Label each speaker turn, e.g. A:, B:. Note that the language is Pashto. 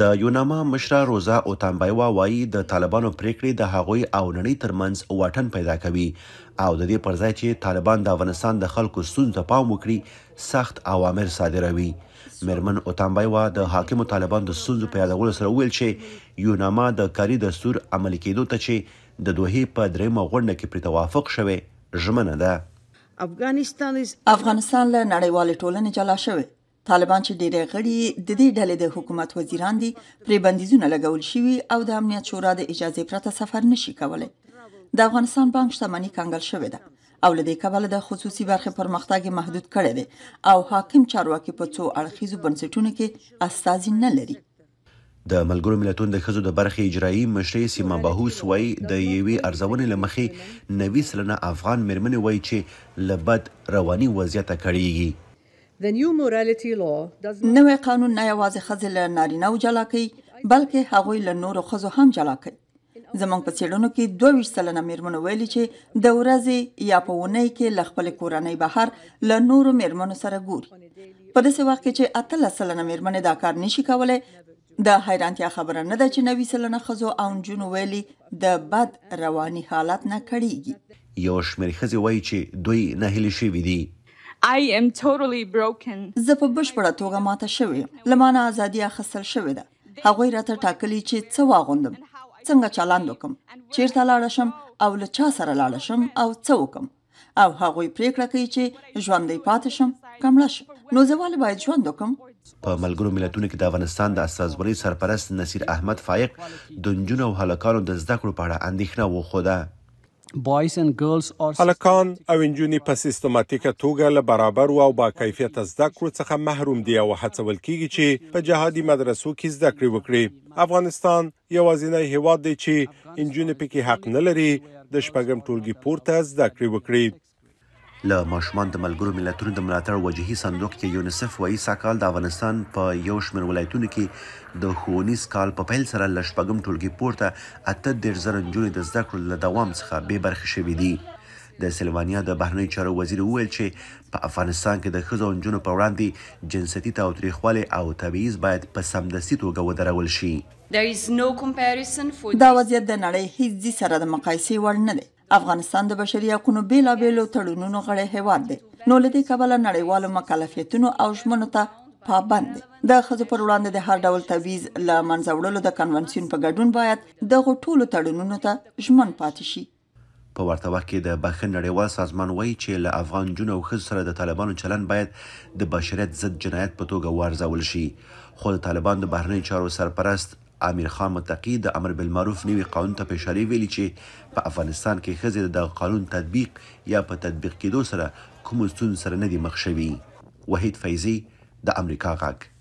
A: د یوناما مشره روزا اوتامبایوا وایي د طالبانو پریکړې د هغوی او نړۍ ترمنځ واټن پیدا کوي او د دې پر ځای چې طالبان د افغانستان د خلکو ستونزو ته پام وکړي سخت اوامر صادروي مېرمن اوتامبایوا د حاکمو طالبان د ستونزو په یادولو سره ویل چې یوناما د کاري دستور عملي کېدو ته چې د دوه په درېمه غونډه کې پر توافق شوه ژمنه ده
B: افغانستان افغانستان له نړیوال ټولنې جلا شوی طالبان چې ډیره غړي د دې ډلې د حکومت وزیران دي پرې بندیزونه لګول شوي او د امنیت شورا د اجازه پرته سفر نشي کولی د افغانستان بانک شتمنۍ کنګل شوې ده او لدې کبل د خصوصي برخې پرمختګ محدود کړي دي او حاکم چارواکي په څو اړخیزو بنسټونو کې استازي نه لري
A: د ملګرو ملتونو د خزو د برخې اجرایی مشري سیما بهوس وای د یوې ارزونې لمخې 90 سلنه افغان مرمنې وای چې لبد رواني وضعیت کړيږي
B: نوې قانون نه یوازې خځې له نارینه و جلا کوي بلکې هغوی له نورو ښځو هم جلا کوي زمونږ په څېړنو کې 22 سلنه میرمنو ویلي چې د ورځې یا په اونۍ کې له خپل کورنۍ بهر له نورو میرمنو سره ګوري په داسې وخت کې چې اتل سلنه میرمنې دا کار نشي کولای د حیرانتیا خبره نه ده چې نوې سلنه خزو او جنو ویلي د بد رواني حالت نه کړيږي
A: یو شمېر خزي وایي چې دوی نه هلي شي ودی
B: I am totally broken زه په بشپړه توګه ماته شوې لمانه ازادي اخستل شوې ده هغه راته ټاکلی چې څه واغوندم څنګه چلند وکم چیرته لاړ شم او له چا سره لاړ شم او څه وکم او هغه پریکړه کوي چې ژوندې پاتې شم کمړه شم نو زوال باید ژوند وکم
A: په ملګرو ملتونو کې د افغانستان د اساسوري سرپرست نصیر احمد فائق د جنونو او هلاکانو د زده کړو په اړه اندېښنه وخوده هلکان او انجونې په سیستماتیکه توګه له برابر او با کیفیت زده کړو څخه محروم دي او هڅول کیږي چې په جهادي مدرسو کې زده کړې وکړي افغانستان یوازینی هیواد دی چې انجونې پکې حق نه لري د شپږم ټولګي پورته زده کړې وکړي له ماشومان د ملګرو ملتونو د ملاتړ وجهي صندوق کې یونیسف وایي ساکال د افغانستان په یو شمېر ولایتونو کې د ښوونیز کال په پیل سره له شپږم ټولګي پورته اته دېرش زره نجونې د زده کړو له دوام څخه بې برخې شوي دي د سلوانیا د بهرنیو چارو وزیر وویل چې په افغانستان کې د ښځو او نجونو په وړاندې جنسیتي تاوتریخوالی او تبعیض باید په سمدستي توګه ودرول شي
B: دا وضعیت د نړۍ هیڅ ځای سره د مقایسې وړ نه دی افغانستان د بشري حقوقو بیلابېلو تړونونو غړی هیواد دی نو له دې کبله نړیوالو مکلفیتونو او ژمنو ته پابند دی د خځو پر وړاندې د هر ډول تعویز له منځه وړلو د کنونسیون په ګډون باید د غټولو تړونونو ته ژمن پاتې شي
A: په ورته وخت کې د بخن نړیوال سازمان وایي چې له افغان جنو خز سره د طالبانو چلن باید د بشریت ضد جنایت په توګه وارزول شي خو د طالبان د بهرنی چارو سرپرست امیر خان متقی د امر بالمعروف نوي قانون ته پیشاری ویلي چې په افغانستان کې ښځې د قانون تطبیق یا په تطبیق کېدو سره کوم ستونزه سره نه دي مخ شوي وحید فیضی د امریکا غږ